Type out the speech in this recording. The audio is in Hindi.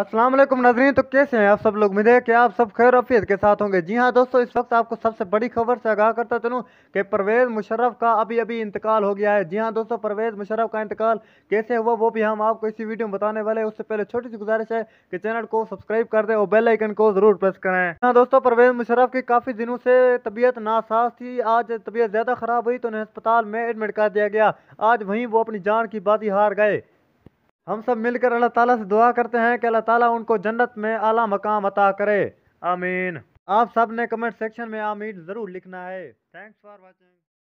अस्सलाम वालेकुम नाजरीन तो कैसे हैं आप सब लोग उम्मीद कि आप सब खैर अफियत के साथ होंगे जी हाँ दोस्तों इस वक्त आपको सबसे बड़ी खबर से आगाह करता चलूँ कि परवेज़ मुशर्रफ का अभी अभी इंतकाल हो गया है जी हाँ दोस्तों परवेज़ मुशर्रफ का इंतकाल कैसे हुआ वो भी हम आपको इसी वीडियो में बताने वाले उससे पहले छोटी सी गुजारिश है कि चैनल को सब्सक्राइब कर दें और बेलाइकन को ज़रूर प्रेस करें हाँ दोस्तों परवेज़ मुशर्रफ की काफ़ी दिनों से तबीयत नासाज थी आज तबीयत ज़्यादा ख़राब हुई तो उन्हें अस्पताल में एडमिट कर दिया गया आज वहीं वो अपनी जान की बाजी हार गए हम सब मिलकर अल्लाह ताला से दुआ करते हैं कि अल्लाह ताला उनको जन्नत में आला मकाम अता करे आमीन आप सब ने कमेंट सेक्शन में आमीन ज़रूर लिखना है थैंक्स फॉर वॉचिंग